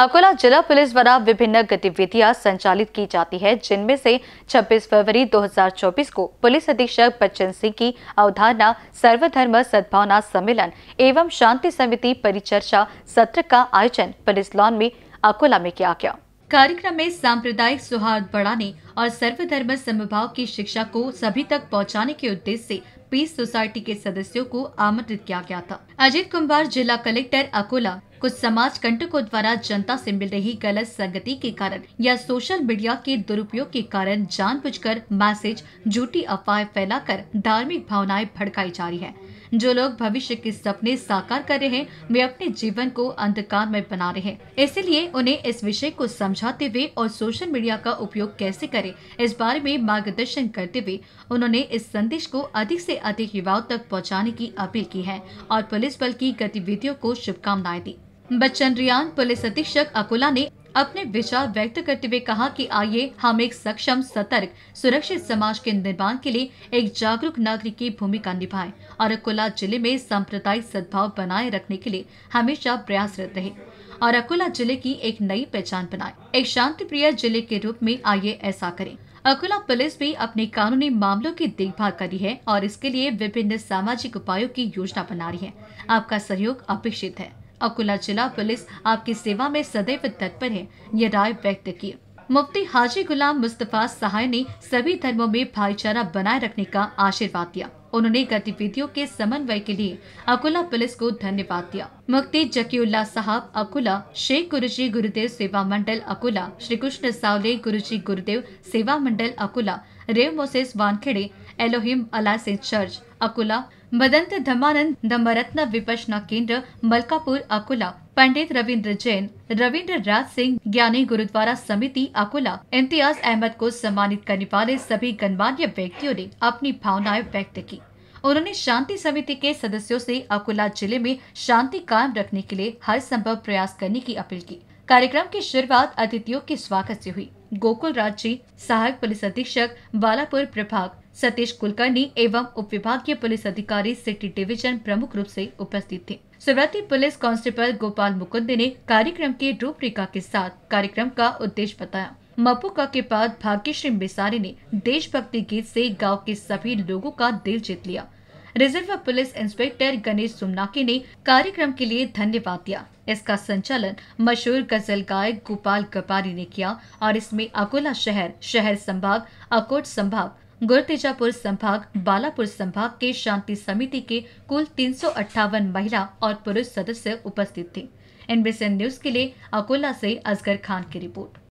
अकोला जिला पुलिस द्वारा विभिन्न गतिविधियां संचालित की जाती है जिनमें से 26 फरवरी 2024 को पुलिस अधीक्षक बच्चन सिंह की अवधारणा सर्वधर्म सद्भावना सम्मेलन एवं शांति समिति परिचर्चा सत्र का आयोजन पुलिस लॉन में अकोला में किया गया कार्यक्रम में सांप्रदायिक सौहार्द बढ़ाने और सर्वधर्म समभाव की शिक्षा को सभी तक पहुंचाने के उद्देश्य से पीस सोसाइटी के सदस्यों को आमंत्रित किया गया था अजित कुमार जिला कलेक्टर अकोला कुछ समाज कंटकों द्वारा जनता से मिल रही गलत संगति के कारण या सोशल मीडिया के दुरुपयोग के कारण जानबूझकर मैसेज झूठी अफवाह फैलाकर धार्मिक भावनाएं भड़काई जा रही है जो लोग भविष्य के सपने साकार कर रहे हैं वे अपने जीवन को अंधकार में बना रहे हैं इसलिए उन्हें इस विषय को समझाते हुए और सोशल मीडिया का उपयोग कैसे करें करें इस बारे में मार्गदर्शन करते हुए उन्होंने इस संदेश को अधिक से अधिक युवाओं तक पहुंचाने की अपील की है और पुलिस बल की गतिविधियों को शुभकामनाएं दी बच्चन रियान पुलिस अधीक्षक अकोला ने अपने विचार व्यक्त करते हुए कहा कि आइए हम एक सक्षम सतर्क सुरक्षित समाज के निर्माण के लिए एक जागरूक नागरिक की भूमिका निभाएं और अकोला जिले में सांप्रदायिक सद्भाव बनाए रखने के लिए हमेशा प्रयासरत रहे और अकोला जिले की एक नई पहचान बनाए एक शांति प्रिय जिले के रूप में आइए ऐसा करें अकोला पुलिस भी अपने कानूनी मामलों की देखभाल कर रही है और इसके लिए विभिन्न सामाजिक उपायों की योजना बना रही है आपका सहयोग अपेक्षित है अकुला जिला पुलिस आपकी सेवा में सदैव तत्पर है ये राय व्यक्त की मुफ्ती हाजी गुलाम मुस्तफा सहाय ने सभी धर्मों में भाईचारा बनाए रखने का आशीर्वाद दिया उन्होंने गतिविधियों के समन्वय के लिए अकुला पुलिस को धन्यवाद दिया मुफ्ती जकीउल्ला साहब अकुला शेख गुरुजी Gurudev Seva Mandal अकुला Shri Krishna सावले Guruji Gurudev Seva Mandal Akula Rev Moses Wankhede Elohim Alase church Akula Madant Dhammanand Dhammaratna Vipassana Kendra Malkapur Akola पंडित रविंद्र जैन रविंद्र राज सिंह ज्ञानी गुरुद्वारा समिति अकोला इम्तियाज अहमद को सम्मानित करने वाले सभी गणमान्य व्यक्तियों ने अपनी भावनाएं व्यक्त की उन्होंने शांति समिति के सदस्यों से अकोला जिले में शांति कायम रखने के लिए हर संभव प्रयास करने की अपील की कार्यक्रम की शुरुआत अतिथियों के स्वागत से हुई गोकुल राज जी सहायक पुलिस अधीक्षक बालापुर प्रभाग सतीश कुलकर्णी एवं उप विभागीय पुलिस अधिकारी सिटी डिवीजन प्रमुख रूप से उपस्थित थे सुव्रती पुलिस कांस्टेबल गोपाल मुकुंद ने कार्यक्रम की रूपरेखा के साथ कार्यक्रम का उद्देश्य बताया मपुका के बाद भाग्यश्री बेसारे ने देशभक्ति गीत से गांव के सभी लोगों का दिल जीत लिया reserve police inspector Ganesh Sumanake ने कार्यक्रम के लिए धन्यवाद दिया इसका संचालन मशहूर गजल गायक गोपाल कपारी ने किया और इसमें अकोला शहर शहर संभाग अकोट संभाग गुरतेजापुर संभाग बालापुर संभाग के शांति समिति के कुल तीन महिला और पुरुष सदस्य उपस्थित थे एनबीसी न्यूज के लिए अकोला से असगर खान की रिपोर्ट